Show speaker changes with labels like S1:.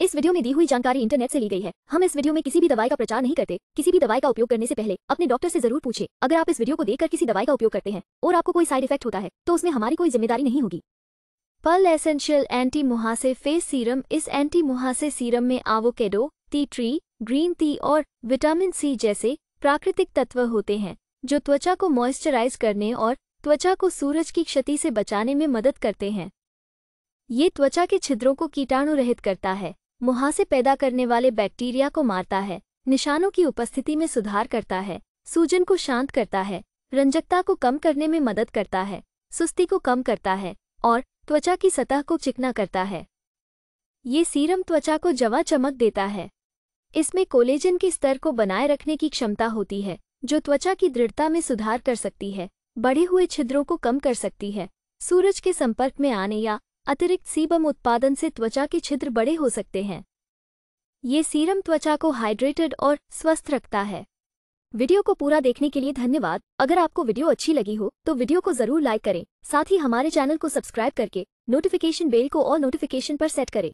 S1: इस वीडियो में दी हुई जानकारी इंटरनेट से ली गई है हम इस वीडियो में किसी भी दवाई का प्रचार नहीं करते किसी भी दवाई का उपयोग करने से पहले अपने डॉक्टर से जरूर पूछे अगर आप इस वीडियो को देखकर किसी दवाई का उपयोग करते हैं और आपको कोई साइड इफेक्ट होता है तो उसमें हमारी कोई जिम्मेदारी नहीं होगी पल एसेंशियल एंटी मुहासे फेस सीरम इस एंटी मुहासे सीरम में avocado tea tree green tea और विटामिन सी जैसे प्राकृतिक तत्व होते हैं जो त्वचा को मॉइस्चराइज करने और त्वचा को सूरज की क्षति से बचाने में मदद करते हैं ये त्वचा के छिद्रों को कीटाणु रहित करता है मुहासे पैदा करने वाले बैक्टीरिया को मारता है निशानों की उपस्थिति में सुधार करता है सूजन को शांत करता है रंजकता को कम करने में मदद करता है सुस्ती को कम करता है और त्वचा की सतह को चिकना करता है ये सीरम त्वचा को जवा चमक देता है इसमें कोलेजन के स्तर को बनाए रखने की क्षमता होती है जो त्वचा की दृढ़ता में सुधार कर सकती है बढ़े हुए छिद्रों को कम कर सकती है सूरज के संपर्क में आने या अतिरिक्त सीबम उत्पादन से त्वचा के छिद्र बड़े हो सकते हैं ये सीरम त्वचा को हाइड्रेटेड और स्वस्थ रखता है वीडियो को पूरा देखने के लिए धन्यवाद अगर आपको वीडियो अच्छी लगी हो तो वीडियो को जरूर लाइक करें साथ ही हमारे चैनल को सब्सक्राइब करके नोटिफिकेशन बेल को और नोटिफिकेशन पर सेट करें